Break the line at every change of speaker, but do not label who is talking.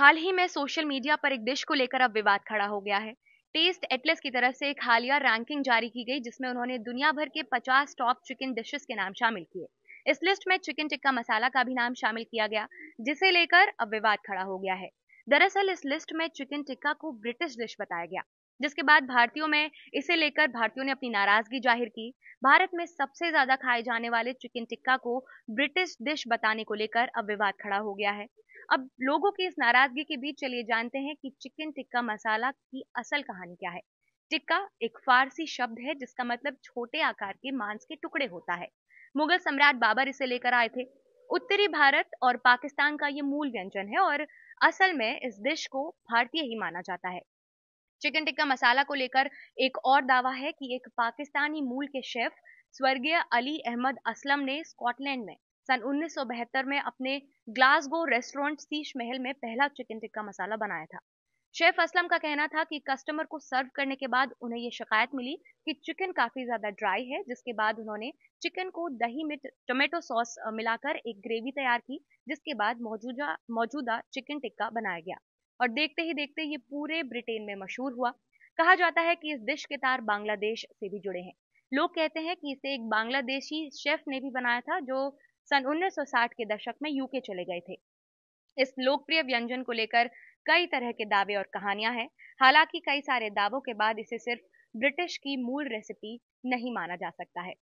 हाल ही में social media पर एक डिश को लेकर अब विवाद खड़ा हो गया है टेस्ट एटलेस की तरफ से एक हालिया रैंकिंग जारी की गई जिसमें उन्होंने दुनिया भर के 50 टॉप चिकन डिशेस के नाम शामिल किए इस लिस्ट में चिकन टिक्का मसाला का भी नाम शामिल किया गया जिसे लेकर अब विवाद खड़ा हो गया है दरअसल इस लिस्ट में चिकन टिक्का को ब्रिटिश डिश बताया गया जिसके बाद भारतीयों में इसे लेकर भारतीयों ने अपनी नाराजगी जाहिर की भारत में सबसे ज्यादा खाए जाने वाले चिकन टिक्का को ब्रिटिश डिश बताने को लेकर अब विवाद खड़ा हो गया है अब लोगों की इस नाराजगी के बीच चलिए जानते हैं कि चिकन टिक्का मसाला की असल कहानी क्या है टिक्का एक फारसी शब्द है जिसका मतलब छोटे आकार के मांस के टुकड़े होता है मुगल सम्राट बाबर इसे लेकर आए थे उत्तरी भारत और पाकिस्तान का ये मूल व्यंजन है और असल में इस डिश को भारतीय ही माना जाता है चिकन टिक्का मसाला को लेकर एक और दावा है कि एक पाकिस्तानी मूल के शेफ स्वर्गीय अली अहमद असलम ने स्कॉटलैंड में सन 1972 में अपने ग्लासगो रेस्टोरेंट शीश महल में पहला चिकन टिक्का मसाला बनाया था शेफ असलम का कहना था कि कस्टमर को सर्व करने के बाद उन्हें ये शिकायत मिली कि चिकन काफी ज्यादा ड्राई है जिसके बाद उन्होंने चिकन को दही में टोमेटो सॉस मिलाकर एक ग्रेवी तैयार की जिसके बाद मौजूदा मौजूदा चिकन टिक्का बनाया गया और देखते ही देखते ये पूरे ब्रिटेन में मशहूर हुआ कहा जाता है कि इस डिश के तार बांग्लादेश से भी जुड़े हैं लोग कहते हैं कि इसे एक बांग्लादेशी शेफ ने भी बनाया था जो सन 1960 के दशक में यूके चले गए थे इस लोकप्रिय व्यंजन को लेकर कई तरह के दावे और कहानियां हैं हालांकि कई सारे दावों के बाद इसे सिर्फ ब्रिटिश की मूल रेसिपी नहीं माना जा सकता है